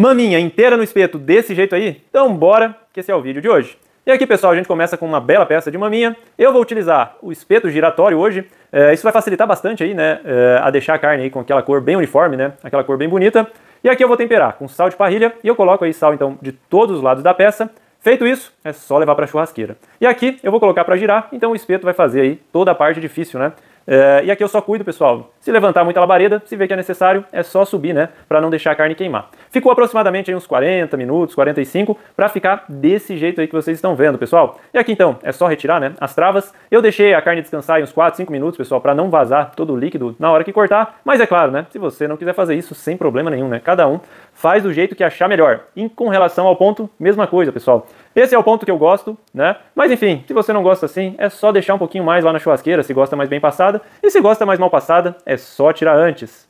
maminha inteira no espeto desse jeito aí? Então bora, que esse é o vídeo de hoje. E aqui, pessoal, a gente começa com uma bela peça de maminha. Eu vou utilizar o espeto giratório hoje. É, isso vai facilitar bastante aí, né, é, a deixar a carne aí com aquela cor bem uniforme, né, aquela cor bem bonita. E aqui eu vou temperar com sal de parrilha e eu coloco aí sal, então, de todos os lados da peça. Feito isso, é só levar para a churrasqueira. E aqui eu vou colocar para girar, então o espeto vai fazer aí toda a parte difícil, né? É, e aqui eu só cuido, pessoal, se levantar muita labareda, se ver que é necessário, é só subir, né, para não deixar a carne queimar. Ficou aproximadamente uns 40 minutos, 45, para ficar desse jeito aí que vocês estão vendo, pessoal. E aqui então, é só retirar né, as travas. Eu deixei a carne descansar aí uns 4, 5 minutos, pessoal, para não vazar todo o líquido na hora que cortar. Mas é claro, né? Se você não quiser fazer isso, sem problema nenhum, né? Cada um faz do jeito que achar melhor. E com relação ao ponto, mesma coisa, pessoal. Esse é o ponto que eu gosto, né? Mas enfim, se você não gosta assim, é só deixar um pouquinho mais lá na churrasqueira, se gosta mais bem passada. E se gosta mais mal passada, é só tirar antes.